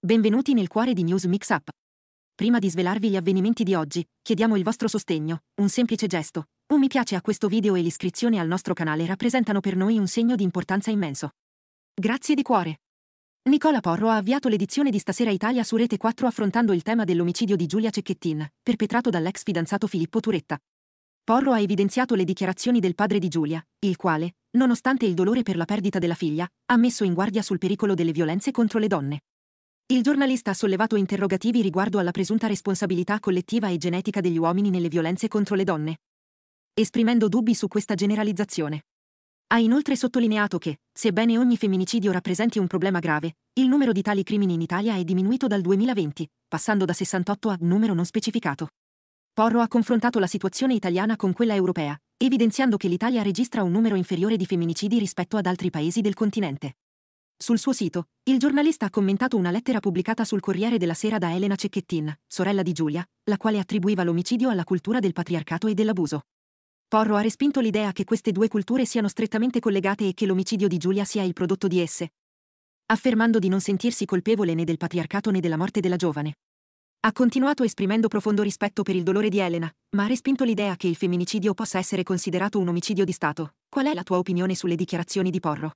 Benvenuti nel cuore di News Mixup. Prima di svelarvi gli avvenimenti di oggi, chiediamo il vostro sostegno, un semplice gesto. Un mi piace a questo video e l'iscrizione al nostro canale rappresentano per noi un segno di importanza immenso. Grazie di cuore. Nicola Porro ha avviato l'edizione di Stasera Italia su Rete 4 affrontando il tema dell'omicidio di Giulia Cecchettin, perpetrato dall'ex fidanzato Filippo Turetta. Porro ha evidenziato le dichiarazioni del padre di Giulia, il quale, nonostante il dolore per la perdita della figlia, ha messo in guardia sul pericolo delle violenze contro le donne. Il giornalista ha sollevato interrogativi riguardo alla presunta responsabilità collettiva e genetica degli uomini nelle violenze contro le donne, esprimendo dubbi su questa generalizzazione. Ha inoltre sottolineato che, sebbene ogni femminicidio rappresenti un problema grave, il numero di tali crimini in Italia è diminuito dal 2020, passando da 68 a numero non specificato. Porro ha confrontato la situazione italiana con quella europea, evidenziando che l'Italia registra un numero inferiore di femminicidi rispetto ad altri paesi del continente. Sul suo sito, il giornalista ha commentato una lettera pubblicata sul Corriere della Sera da Elena Cecchettin, sorella di Giulia, la quale attribuiva l'omicidio alla cultura del patriarcato e dell'abuso. Porro ha respinto l'idea che queste due culture siano strettamente collegate e che l'omicidio di Giulia sia il prodotto di esse, affermando di non sentirsi colpevole né del patriarcato né della morte della giovane. Ha continuato esprimendo profondo rispetto per il dolore di Elena, ma ha respinto l'idea che il femminicidio possa essere considerato un omicidio di Stato. Qual è la tua opinione sulle dichiarazioni di Porro?